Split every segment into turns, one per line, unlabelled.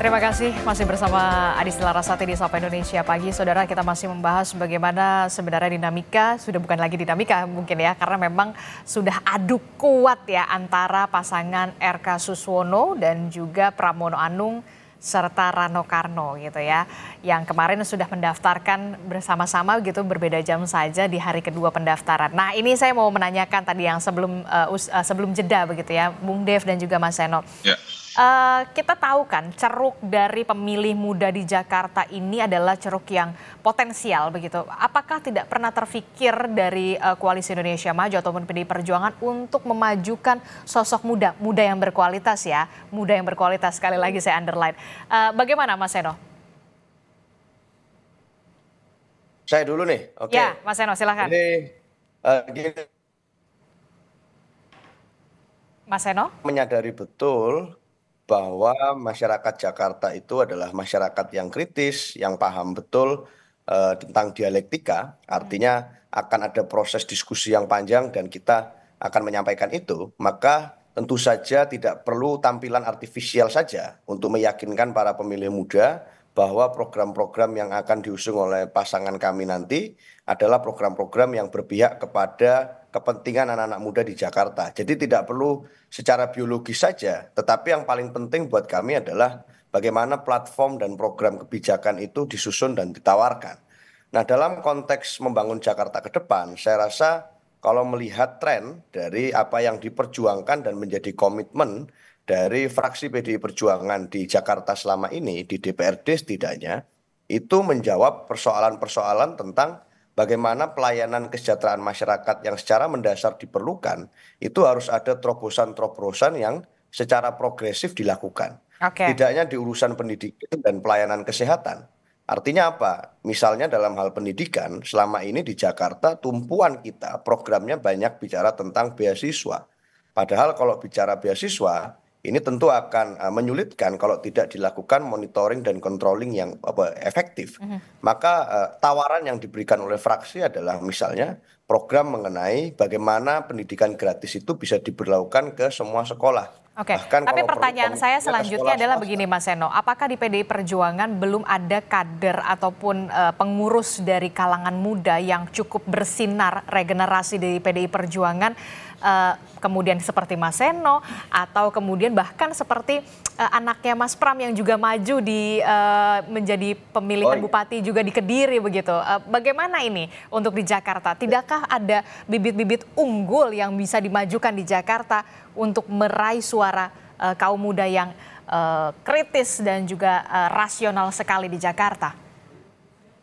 Terima kasih masih bersama Adi Larasati di Sapa Indonesia Pagi. Saudara, kita masih membahas bagaimana sebenarnya dinamika, sudah bukan lagi dinamika mungkin ya, karena memang sudah adu kuat ya antara pasangan RK Suswono dan juga Pramono Anung serta Rano Karno gitu ya. Yang kemarin sudah mendaftarkan bersama-sama gitu berbeda jam saja di hari kedua pendaftaran. Nah, ini saya mau menanyakan tadi yang sebelum uh, uh, sebelum jeda begitu ya, Bung Dev dan juga Mas Seno. Yeah Uh, kita tahu kan ceruk dari pemilih muda di Jakarta ini adalah ceruk yang potensial begitu. Apakah tidak pernah terfikir dari uh, koalisi Indonesia Maju ataupun PDI Perjuangan untuk memajukan sosok muda, muda yang berkualitas ya, muda yang berkualitas sekali lagi saya underline. Uh, bagaimana Mas Seno?
Saya dulu nih. Oke. Okay. Ya, Mas Seno, silahkan. Ini uh, gini. Mas Seno menyadari betul bahwa masyarakat Jakarta itu adalah masyarakat yang kritis, yang paham betul uh, tentang dialektika, artinya hmm. akan ada proses diskusi yang panjang dan kita akan menyampaikan itu, maka tentu saja tidak perlu tampilan artifisial saja untuk meyakinkan para pemilih muda bahwa program-program yang akan diusung oleh pasangan kami nanti adalah program-program yang berpihak kepada kepentingan anak-anak muda di Jakarta. Jadi tidak perlu secara biologis saja, tetapi yang paling penting buat kami adalah bagaimana platform dan program kebijakan itu disusun dan ditawarkan. Nah, dalam konteks membangun Jakarta ke depan, saya rasa kalau melihat tren dari apa yang diperjuangkan dan menjadi komitmen dari fraksi PDI Perjuangan di Jakarta selama ini di DPRD setidaknya itu menjawab persoalan-persoalan tentang bagaimana pelayanan kesejahteraan masyarakat yang secara mendasar diperlukan itu harus ada terobosan-terobosan yang secara progresif dilakukan. Okay. Tidaknya di urusan pendidikan dan pelayanan kesehatan. Artinya apa? Misalnya dalam hal pendidikan, selama ini di Jakarta tumpuan kita programnya banyak bicara tentang beasiswa. Padahal kalau bicara beasiswa, ini tentu akan eh, menyulitkan kalau tidak dilakukan monitoring dan controlling yang efektif. Mhm. Maka eh, tawaran yang diberikan oleh fraksi adalah misalnya program mengenai bagaimana pendidikan gratis itu bisa diberlakukan ke semua sekolah. Oke, okay. tapi pertanyaan saya selanjutnya adalah
begini Mas Seno, apakah di PDI Perjuangan belum ada kader ataupun uh, pengurus dari kalangan muda yang cukup bersinar regenerasi di PDI Perjuangan uh, kemudian seperti Mas Seno atau kemudian bahkan seperti uh, anaknya Mas Pram yang juga maju di uh, menjadi pemilihan oh, iya. bupati juga di Kediri begitu. Uh, bagaimana ini untuk di Jakarta? Tidakkah ada bibit-bibit unggul yang bisa dimajukan di Jakarta untuk meraih suara uh, kaum muda yang uh, kritis dan juga uh, rasional sekali di Jakarta?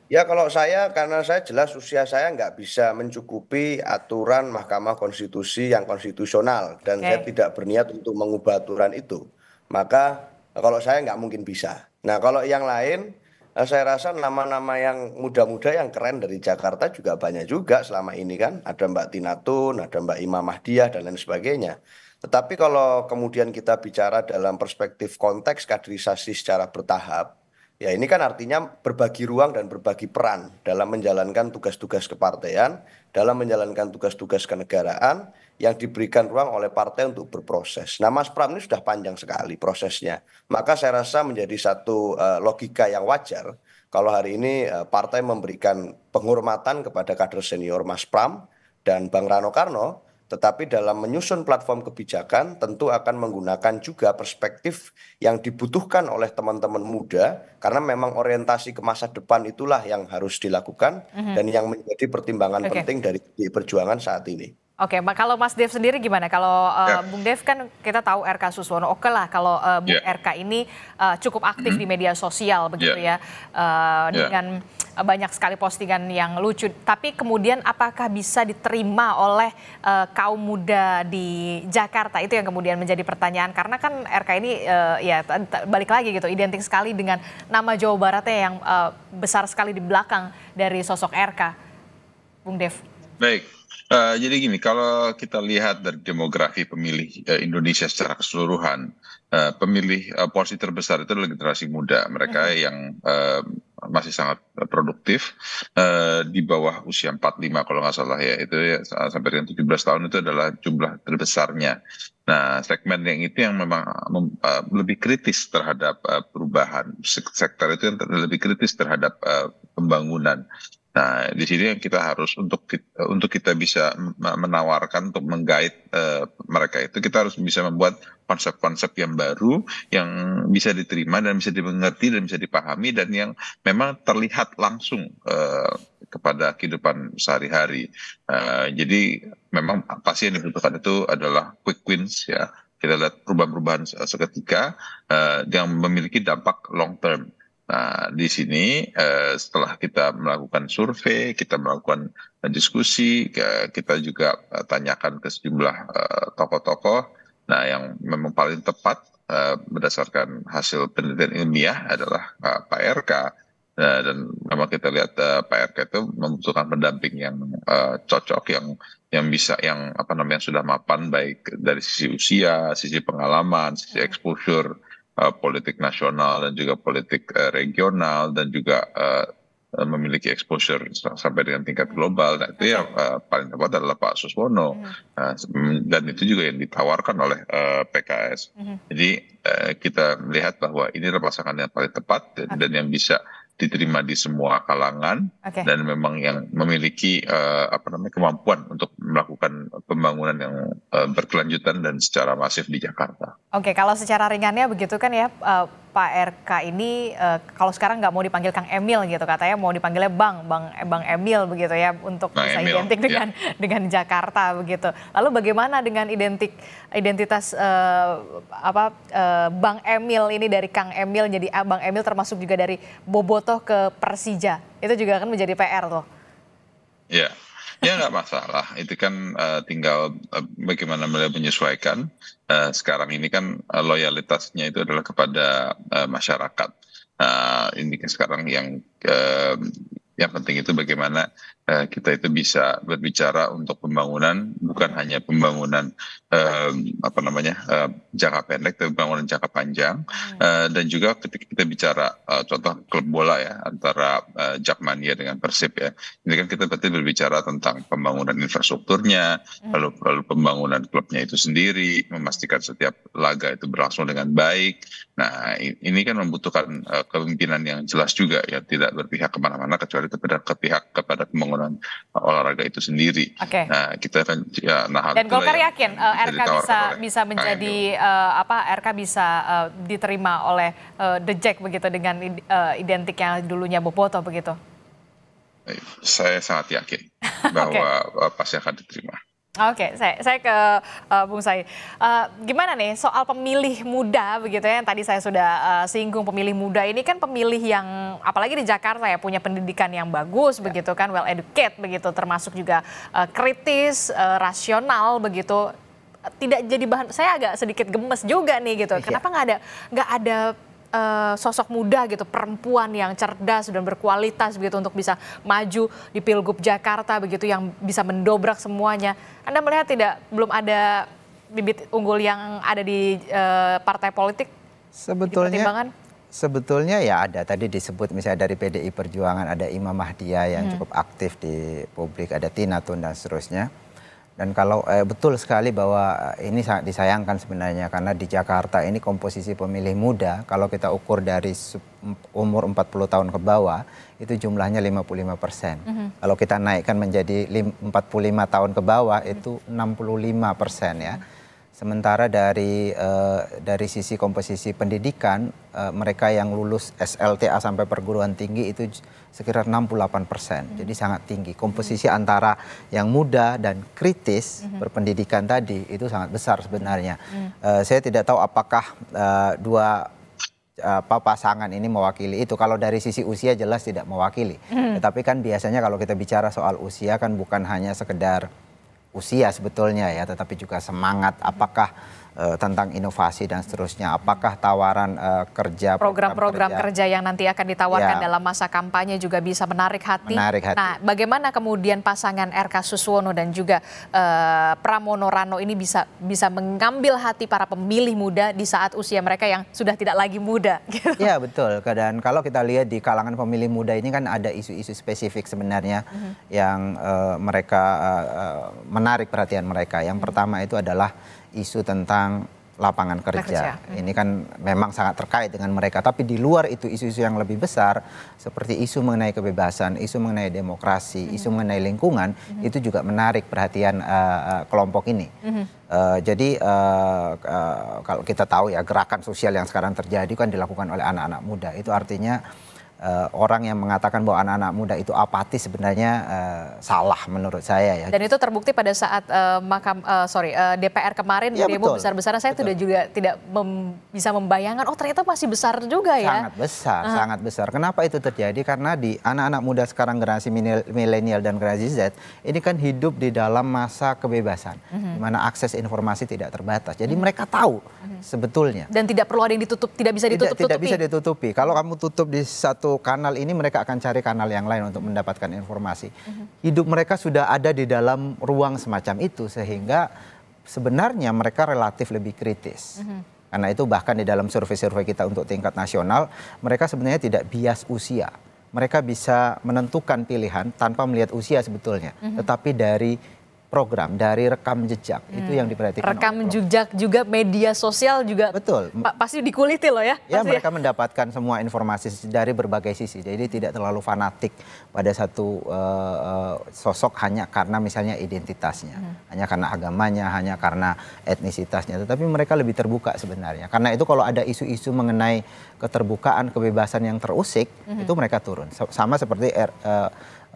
Ya kalau saya karena saya jelas usia saya nggak bisa mencukupi aturan Mahkamah Konstitusi yang konstitusional dan okay. saya tidak berniat untuk mengubah aturan itu. Maka kalau saya nggak mungkin bisa. Nah kalau yang lain eh, saya rasa nama-nama yang muda-muda yang keren dari Jakarta juga banyak juga selama ini kan. Ada Mbak Tina ada Mbak Imam Mahdiah dan lain sebagainya. Tetapi kalau kemudian kita bicara dalam perspektif konteks kaderisasi secara bertahap, ya ini kan artinya berbagi ruang dan berbagi peran dalam menjalankan tugas-tugas kepartean, dalam menjalankan tugas-tugas kenegaraan yang diberikan ruang oleh partai untuk berproses. Nah, Mas Pram ini sudah panjang sekali prosesnya. Maka saya rasa menjadi satu eh, logika yang wajar kalau hari ini eh, partai memberikan penghormatan kepada kader senior Mas Pram dan Bang Rano Karno tetapi dalam menyusun platform kebijakan tentu akan menggunakan juga perspektif yang dibutuhkan oleh teman-teman muda karena memang orientasi ke masa depan itulah yang harus dilakukan mm-hmm. dan yang menjadi pertimbangan okay. penting dari Perjuangan saat ini.
Oke, okay, kalau Mas Dev sendiri gimana? Kalau uh, eh, yeah. Bung Dev kan kita tahu RK Suswono, oke okay lah kalau uh, Bung yeah. RK ini uh, cukup aktif mm-hmm. di media sosial begitu yeah. ya uh, ya, yeah. dengan banyak sekali postingan yang lucu. Tapi kemudian apakah bisa diterima oleh uh, kaum muda di Jakarta? Itu yang kemudian menjadi pertanyaan karena kan RK ini uh, ya balik lagi gitu identik sekali dengan nama Jawa Baratnya yang uh, besar sekali di belakang dari sosok RK. Bung Dev.
Baik. Eh, jadi gini, kalau kita lihat dari demografi pemilih eh, Indonesia secara keseluruhan, eh, pemilih porsi terbesar itu adalah generasi muda, mereka mm-hmm. yang masih sangat produktif di bawah usia 45 kalau nggak salah ya, itu ya, sampai dengan 17 tahun itu adalah jumlah terbesarnya. Nah, segmen yang itu yang memang uh, lebih kritis terhadap uh, perubahan. Sektor itu yang lebih kritis terhadap uh, pembangunan. Nah, di sini yang kita harus untuk kita, eh, untuk kita bisa menawarkan untuk menggait uh, mereka itu kita harus bisa membuat konsep-konsep yang baru yang bisa diterima dan bisa dimengerti dan bisa dipahami dan yang memang terlihat langsung uh, kepada kehidupan sehari-hari. Uh, jadi memang pasti yang dibutuhkan itu adalah quick wins ya. Kita lihat perubahan-perubahan seketika uh, yang memiliki dampak long term Nah, di sini eh, setelah kita melakukan survei, kita melakukan diskusi, kita juga eh, tanyakan ke sejumlah eh, tokoh-tokoh. nah, yang memang paling tepat berdasarkan hasil penelitian ilmiah adalah Pak RK. Nah, dan memang kita lihat Pak RK itu membutuhkan pendamping yang cocok, yang yang bisa, yang apa namanya sudah mapan baik dari sisi usia, sisi pengalaman, sisi iya. exposure Eh, politik nasional dan juga politik eh, regional dan juga eh, memiliki exposure sampai dengan tingkat hmm. global. Nah, itu yang uh, paling tepat adalah Pak Suswono. Uh, dan itu juga yang ditawarkan oleh uh, PKS. Hmm. Jadi uh, kita melihat bahwa ini adalah pasangan yang paling tepat dan, dan yang bisa diterima di semua kalangan okay. dan memang yang memiliki uh, apa namanya kemampuan untuk melakukan pembangunan yang uh, berkelanjutan dan secara masif di Jakarta.
Oke, okay, kalau secara ringannya begitu kan ya uh, Pak RK ini uh, kalau sekarang nggak mau dipanggil Kang Emil gitu katanya mau dipanggilnya Bang Bang eh, Bang Emil begitu ya untuk nah, bisa Emil. identik ya. dengan yeah. dengan Jakarta begitu. Lalu bagaimana dengan identik identitas uh, apa uh, Bang Emil ini dari Kang Emil jadi abang Emil termasuk juga dari Bobotoh ke Persija. Itu juga akan menjadi PR tuh.
Ya. Yeah ya nggak masalah itu kan uh, tinggal uh, bagaimana beliau menyesuaikan uh, sekarang ini kan uh, loyalitasnya itu adalah kepada uh, masyarakat uh, ini kan sekarang yang uh, yang penting itu bagaimana Eh, kita itu bisa berbicara untuk pembangunan bukan hanya pembangunan eh, apa namanya eh, jangka pendek tapi pembangunan jangka panjang hmm. Eh, dan juga ketika kita bicara eh, contoh klub bola ya antara eh, Jakmania dengan Persib ya ini kan kita berarti berbicara tentang pembangunan infrastrukturnya hmm. lalu lalu pembangunan klubnya itu sendiri memastikan setiap laga itu berlangsung dengan baik nah ini kan membutuhkan eh, kepemimpinan yang jelas juga ya tidak berpihak kemana-mana kecuali kepada kepihak kepada pembangunan pembangunan olahraga itu sendiri. Okay. Nah kita akan ya nah Dan Golkar
yakin uh, RK bisa eh, bisa menjadi uh, apa RK bisa uh, diterima oleh uh, The Jack begitu dengan uh, identik yang dulunya Boboto begitu.
Saya sangat yakin bahwa okay. pasti akan diterima.
Oke, okay, saya, saya ke uh, Bung Sai. Uh, eh, gimana nih soal pemilih muda begitu ya? Yang tadi saya sudah uh, singgung pemilih muda ini kan pemilih yang apalagi di Jakarta ya punya pendidikan yang bagus begitu kan, well educated begitu, termasuk juga uh, kritis, uh, rasional begitu. Tidak jadi bahan saya agak sedikit gemes juga nih gitu. Iya. Kenapa nggak ada nggak ada uh, sosok muda gitu perempuan yang cerdas dan berkualitas begitu untuk bisa maju di pilgub Jakarta begitu yang bisa mendobrak semuanya. Anda melihat tidak belum ada bibit unggul yang ada di uh, partai politik? Sebetulnya
sebetulnya ya ada tadi disebut misalnya dari PDI Perjuangan ada Imam Mahdia yang hmm. cukup aktif di publik, ada Tina Tun dan seterusnya dan kalau eh, betul sekali bahwa eh, ini sangat disayangkan sebenarnya karena di Jakarta ini komposisi pemilih muda kalau kita ukur dari umur 40 tahun ke bawah itu jumlahnya 55 persen. Mm -hmm. Kalau kita naikkan menjadi 45 tahun ke bawah itu 65 persen ya. Mm -hmm. Sementara dari uh, dari sisi komposisi pendidikan uh, mereka yang lulus SLTA sampai perguruan tinggi itu sekitar 68 persen, hmm. jadi sangat tinggi. Komposisi hmm. antara yang muda dan kritis hmm. berpendidikan tadi itu sangat besar sebenarnya. Hmm. Uh, saya tidak tahu apakah uh, dua apa pasangan ini mewakili itu kalau dari sisi usia jelas tidak mewakili hmm. tetapi kan biasanya kalau kita bicara soal usia kan bukan hanya sekedar usia sebetulnya ya, tetapi juga semangat apakah uh, tentang inovasi dan seterusnya. Apakah tawaran uh, kerja program-program kerja, kerja
yang nanti akan ditawarkan ya, dalam masa kampanye juga bisa menarik hati. menarik hati. Nah, bagaimana kemudian pasangan RK Suswono dan juga uh, Pramono Rano ini bisa bisa mengambil hati para pemilih muda di saat usia mereka yang sudah tidak lagi muda.
Gitu. Ya betul. Dan kalau kita lihat di kalangan pemilih muda ini kan ada isu-isu spesifik sebenarnya mm -hmm. yang uh, mereka uh, menarik menarik perhatian mereka. Yang pertama itu adalah isu tentang lapangan kerja. kerja. Ya. Ini kan memang sangat terkait dengan mereka. Tapi di luar itu isu-isu yang lebih besar seperti isu mengenai kebebasan, isu mengenai demokrasi, mm -hmm. isu mengenai lingkungan mm -hmm. itu juga menarik perhatian uh, kelompok ini. Mm -hmm. Uh, jadi uh, uh, kalau kita tahu ya gerakan sosial yang sekarang terjadi kan dilakukan oleh anak-anak muda. Itu artinya uh, orang yang mengatakan bahwa anak-anak muda itu apatis sebenarnya uh, salah menurut saya ya. Dan
itu terbukti pada saat uh, makam uh, sorry uh, DPR kemarin ya, demo besar-besaran saya sudah tidak juga tidak mem bisa membayangkan oh ternyata masih besar juga ya. Sangat
besar, uh. sangat besar. Kenapa itu terjadi? Karena di anak-anak muda sekarang generasi milenial dan generasi Z ini kan hidup di dalam masa kebebasan mm -hmm. di mana akses informasi tidak terbatas. Jadi mm -hmm. mereka tahu mm -hmm. sebetulnya.
Dan tidak perlu ada yang ditutup, tidak bisa ditutup-tutupi. Tidak, tidak bisa
ditutupi. Kalau kamu tutup di satu satu kanal ini mereka akan cari kanal yang lain untuk mendapatkan informasi. Mhm. Hidup mereka sudah ada di dalam ruang semacam itu sehingga sebenarnya mereka relatif lebih kritis. Mhm. Karena itu bahkan di dalam survei-survei kita untuk tingkat nasional mereka sebenarnya tidak bias usia. Mereka bisa menentukan pilihan tanpa melihat usia sebetulnya, mhm. tetapi dari program dari rekam jejak hmm. itu yang diperhatikan rekam
jejak juga media sosial juga betul pa pasti dikuliti loh ya ya, ya. mereka ya.
mendapatkan semua informasi dari berbagai sisi jadi tidak terlalu fanatik pada satu uh, sosok hanya karena misalnya identitasnya hmm. hanya karena agamanya hanya karena etnisitasnya tetapi mereka lebih terbuka sebenarnya karena itu kalau ada isu-isu mengenai keterbukaan kebebasan yang terusik hmm. itu mereka turun sama seperti uh,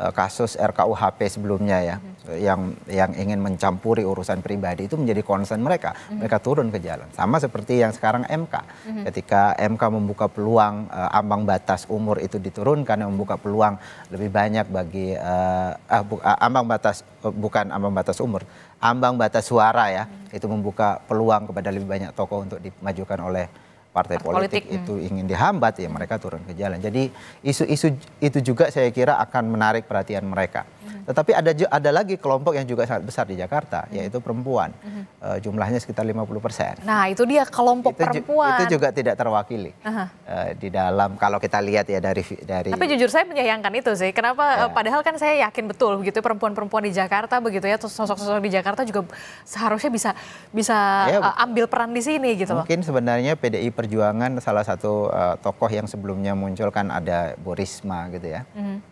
Eh, kasus RKUHP sebelumnya ya hmm. yang yang ingin mencampuri urusan pribadi itu menjadi concern mereka. Hmm. Mereka turun ke jalan. Sama seperti yang sekarang MK. Hmm. Ketika MK membuka peluang uh, ambang batas umur itu diturunkan yang membuka peluang lebih banyak bagi uh, uh, bu, uh, ambang batas uh, bukan ambang batas umur, ambang batas suara ya. Hmm. Itu membuka peluang kepada lebih banyak tokoh untuk dimajukan oleh partai ah, politik, politik itu hmm. ingin dihambat ya mereka turun ke jalan. Jadi isu-isu itu juga saya kira akan menarik perhatian mereka. Tetapi ada ada lagi kelompok yang juga sangat besar di Jakarta, -hmm. yaitu perempuan. -hmm. uh, jumlahnya sekitar 50 persen.
Nah itu dia kelompok itu, perempuan. Itu
juga tidak terwakili uh di dalam kalau kita lihat ya dari dari. Tapi
jujur saya menyayangkan itu sih. Kenapa? Eh, ya. Padahal kan saya yakin betul begitu ya, perempuan-perempuan di Jakarta begitu ya sosok-sosok di Jakarta juga seharusnya bisa bisa ya, uh, ambil peran di sini gitu. Mungkin
loh. sebenarnya PDI Perjuangan salah satu uh, tokoh yang sebelumnya munculkan ada Borisma gitu ya. -hmm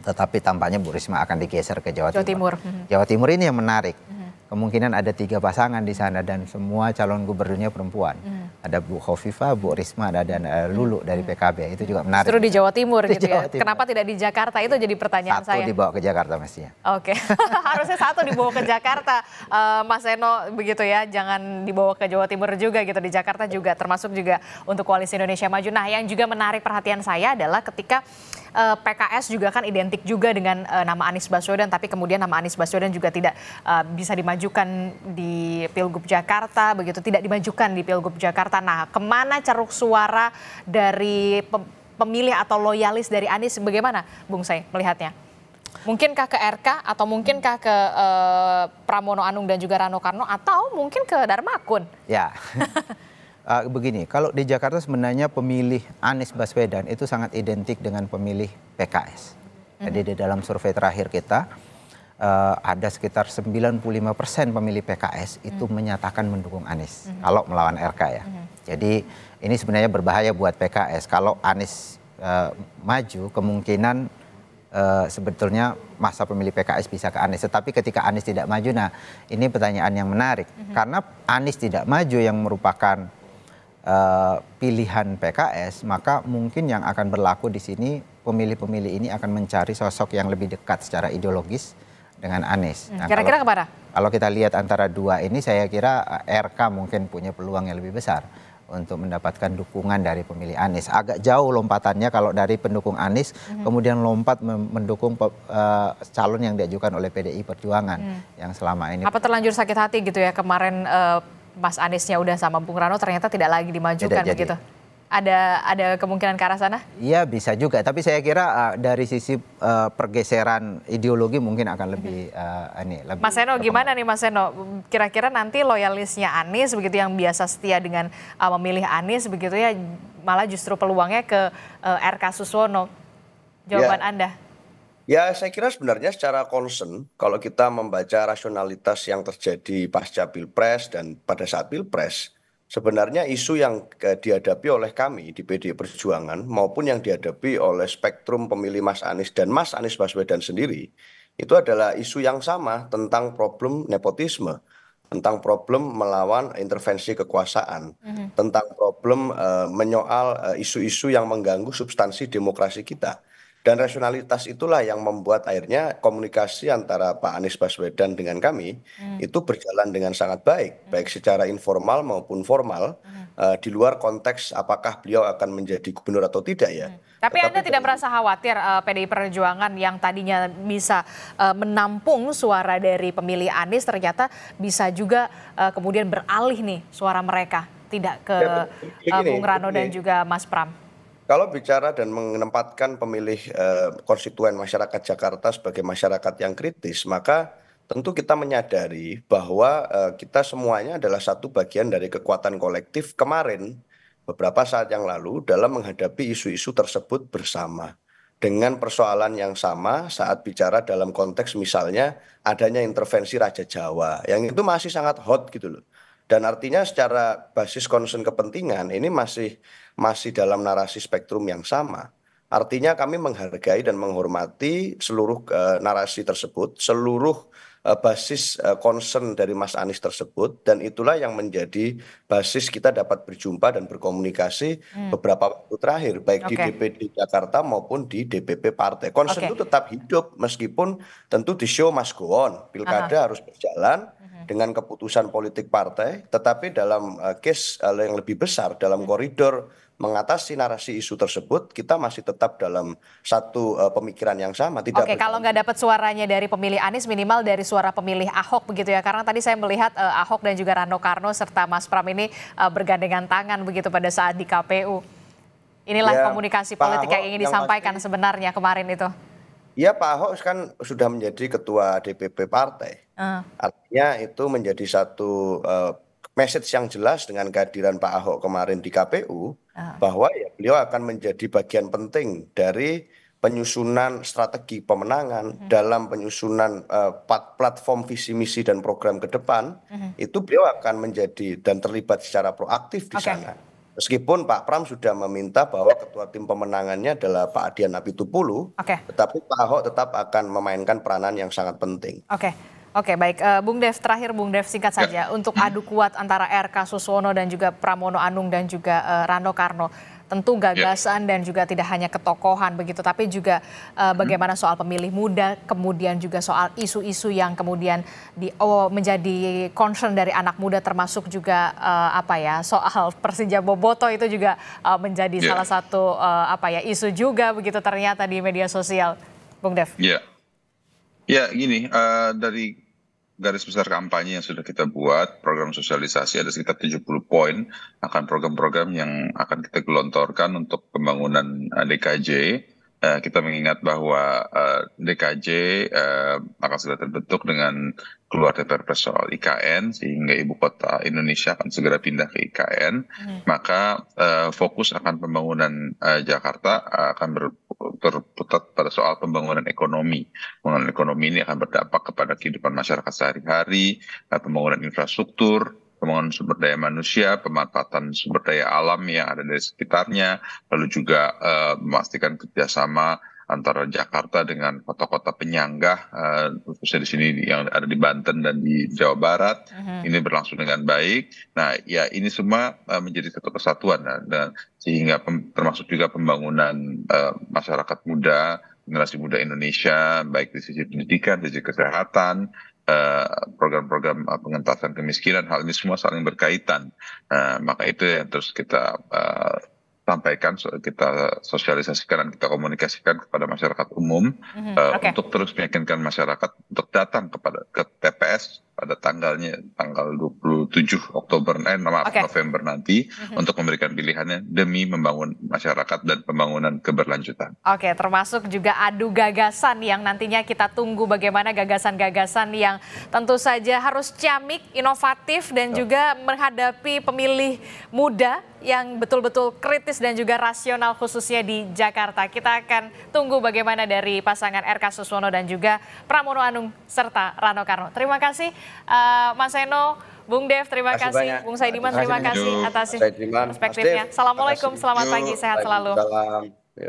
tetapi tampaknya Bu Risma akan digeser ke Jawa, Jawa
Timur. Timur.
Jawa mhm. Timur ini yang menarik. Hmm. Kemungkinan ada tiga pasangan di sana dan semua calon gubernurnya perempuan. Hmm. Ada Bu Khofifah, Bu Risma, dan uh, Lulu hmm. dari mhm. PKB. Itu juga menarik. Terus di Jawa Timur gitu ya. Jawa ya. Timur. Kenapa
tidak di Jakarta? Itu jadi pertanyaan satu saya. Satu
dibawa ke Jakarta mestinya.
Oke. Okay. Harusnya satu dibawa ke Jakarta. Uh, Mas Eno begitu ya. Jangan dibawa ke Jawa Timur juga gitu. Di Jakarta juga termasuk juga untuk Koalisi Indonesia Maju. Nah yang juga menarik perhatian saya adalah ketika uh, eh, PKS juga kan identik juga dengan uh, nama Anies Baswedan, tapi kemudian nama Anies Baswedan juga tidak uh, bisa dimajukan di Pilgub Jakarta, begitu tidak dimajukan di Pilgub Jakarta. Nah, kemana ceruk suara dari pemilih atau loyalis dari Anies? Bagaimana, Bung Sai melihatnya? Mungkinkah ke RK atau mungkinkah ke uh, Pramono Anung dan juga Rano Karno atau mungkin ke Darmakun?
Ya. uh, begini, kalau di Jakarta sebenarnya pemilih Anies Baswedan itu sangat identik dengan pemilih PKS. Jadi mhm. di dalam survei terakhir kita uh, ada sekitar 95% pemilih PKS itu mhm. menyatakan mendukung Anies mhm. kalau melawan RK ya. Jadi ini sebenarnya berbahaya buat PKS kalau Anies uh, maju kemungkinan uh, sebetulnya masa pemilih PKS bisa ke Anies. Tetapi ketika Anies tidak maju, nah ini pertanyaan yang menarik. Karena Anies tidak maju yang merupakan Eh, pilihan PKS, maka mungkin yang akan berlaku di sini pemilih-pemilih ini akan mencari sosok yang lebih dekat secara ideologis dengan Anies. Hmm, nah, Kira-kira kepada? Kalau kita lihat antara dua ini, saya kira eh, RK mungkin punya peluang yang lebih besar untuk mendapatkan dukungan dari pemilih Anies. Agak jauh lompatannya kalau dari pendukung Anies, hmm kemudian lompat mendukung uh, calon yang diajukan oleh PDI Perjuangan mm. yang selama ini. Apa
terlanjur sakit hati gitu ya kemarin? Uh, Mas Aniesnya udah sama Bung Rano ternyata tidak lagi dimajukan tidak begitu. Ada ada kemungkinan ke arah sana?
Iya bisa juga, tapi saya kira uh, dari sisi uh, pergeseran ideologi mungkin akan lebih uh, ini. Lebih
Mas Seno gimana nih Mas Seno? Kira-kira nanti loyalisnya Anies begitu yang biasa setia dengan uh, memilih Anies begitu ya malah justru peluangnya ke uh, RK Suswono. Jawaban ya. Anda?
Ya, saya kira sebenarnya secara concern, kalau kita membaca rasionalitas yang terjadi pasca pilpres dan pada saat pilpres, sebenarnya isu yang dihadapi oleh kami di PD Perjuangan maupun yang dihadapi oleh spektrum pemilih Mas Anies dan Mas Anies Baswedan sendiri, itu adalah isu yang sama tentang problem nepotisme, tentang problem melawan intervensi kekuasaan, mm-hmm. tentang problem uh, menyoal uh, isu-isu yang mengganggu substansi demokrasi kita dan rasionalitas itulah yang membuat akhirnya komunikasi antara pak anies baswedan dengan kami hmm. itu berjalan dengan sangat baik hmm. baik secara informal maupun formal hmm. eh, di luar konteks apakah beliau akan menjadi gubernur atau tidak ya
tapi Tetapi anda tidak dari... merasa khawatir uh, eh, pdi perjuangan yang tadinya bisa uh, menampung suara dari pemilih anies ternyata bisa juga uh, kemudian beralih nih suara mereka tidak ke ya, begini, uh, Bung Rano dan juga Mas Pram
kalau bicara dan menempatkan pemilih eh, konstituen masyarakat Jakarta sebagai masyarakat yang kritis, maka tentu kita menyadari bahwa eh, kita semuanya adalah satu bagian dari kekuatan kolektif kemarin beberapa saat yang lalu dalam menghadapi isu-isu tersebut bersama dengan persoalan yang sama saat bicara dalam konteks misalnya adanya intervensi Raja Jawa yang itu masih sangat hot gitu loh dan artinya secara basis concern kepentingan ini masih dalam narasi spektrum yang sama artinya kami menghargai dan menghormati seluruh eh, narasi tersebut seluruh eh, basis eh, concern dari Mas Anies tersebut dan itulah yang menjadi basis kita dapat berjumpa dan berkomunikasi hmm. beberapa waktu terakhir baik okay. di DPD Jakarta maupun di DPP partai. Concern okay. itu tetap hidup meskipun tentu di show mas Goon, Pilkada Aha. harus berjalan mhm. dengan keputusan politik partai tetapi dalam uh, case uh, yang lebih besar dalam hmm. koridor mengatasi narasi isu tersebut kita masih tetap dalam satu uh, pemikiran yang sama tidak Oke, kalau
nggak dapat suaranya dari pemilih Anies minimal dari suara pemilih Ahok begitu ya. Karena tadi saya melihat uh, Ahok dan juga Rano Karno serta Mas Pram ini uh, bergandengan tangan begitu pada saat di KPU.
Inilah ya, komunikasi politik Ahok yang ingin yang disampaikan
pasti, sebenarnya kemarin itu.
Iya Pak Ahok kan sudah menjadi ketua DPP partai. Uh. Artinya itu menjadi satu uh, message yang jelas dengan kehadiran Pak Ahok kemarin di KPU uh. Ah. bahwa ya beliau akan menjadi bagian penting dari penyusunan strategi pemenangan uh. dalam penyusunan uh, platform visi misi dan program ke depan uh. itu beliau akan menjadi dan terlibat secara proaktif di okay. sana. Meskipun Pak Pram sudah meminta bahwa ketua tim pemenangannya adalah Pak Adian Apitupulu, okay. tetapi Pak Ahok tetap akan memainkan peranan yang sangat penting.
Oke. Okay. Oke baik, eh, Bung Dev terakhir Bung Dev singkat ya. saja ya. untuk adu kuat antara RK Suswono dan juga Pramono Anung dan juga eh, Rano Karno. Tentu ya. gagasan ya. dan juga tidak hanya ketokohan begitu, tapi juga uh, bagaimana soal pemilih muda, kemudian juga soal isu-isu yang kemudian di oh, menjadi concern dari anak muda, termasuk juga uh, apa ya soal Persija Boboto itu juga uh, menjadi ya. salah satu uh, apa ya isu juga begitu ternyata di media sosial, Bung Dev.
Ya, ya gini uh, dari garis besar kampanye yang sudah kita buat, program sosialisasi ada sekitar 70 poin akan program-program yang akan kita gelontorkan untuk pembangunan eh, DKJ Eh, kita mengingat bahwa uh, eh, DKJ uh, eh, akan segera terbentuk dengan keluar dari Perpres soal IKN sehingga ibu kota Indonesia akan segera pindah ke IKN hmm. maka uh, fokus akan pembangunan uh, Jakarta akan ber, berputar pada soal pembangunan ekonomi pembangunan ekonomi ini akan berdampak kepada kehidupan masyarakat sehari-hari uh, pembangunan infrastruktur Pembangunan sumber daya manusia, pemanfaatan sumber daya alam yang ada di sekitarnya, lalu juga uh, memastikan kerjasama antara Jakarta dengan kota-kota penyangga, uh, eh, khususnya di sini yang ada di Banten dan di Jawa Barat, uh-huh. ini berlangsung dengan baik. Nah, ya ini semua uh, menjadi satu kesatuan nah, dan sehingga termasuk juga pembangunan uh, masyarakat muda, generasi muda Indonesia, baik di sisi pendidikan, di sisi kesehatan, Eh, program-program uh, pengentasan kemiskinan hal ini semua saling berkaitan uh, maka itu yang terus kita uh, sampaikan kita sosialisasikan dan kita komunikasikan kepada masyarakat umum mm-hmm. uh, okay. untuk terus meyakinkan masyarakat untuk datang kepada ke TPS pada tanggalnya tanggal 27 Oktober eh maaf okay. November nanti mm-hmm. untuk memberikan pilihannya demi membangun masyarakat dan pembangunan keberlanjutan.
Oke, okay, termasuk juga adu gagasan yang nantinya kita tunggu bagaimana gagasan-gagasan yang tentu saja harus ciamik, inovatif dan oh. juga menghadapi pemilih muda yang betul-betul kritis dan juga rasional khususnya di Jakarta. Kita akan tunggu bagaimana dari pasangan RK Suswono dan juga Pramono Anung serta Rano Karno. Terima kasih uh, Mas Eno, Bung Dev, terima kasih, kasih. Bung Saidiman, terima kasih, kasih atas perspektifnya. Assalamualaikum,
selamat pagi, sehat selalu.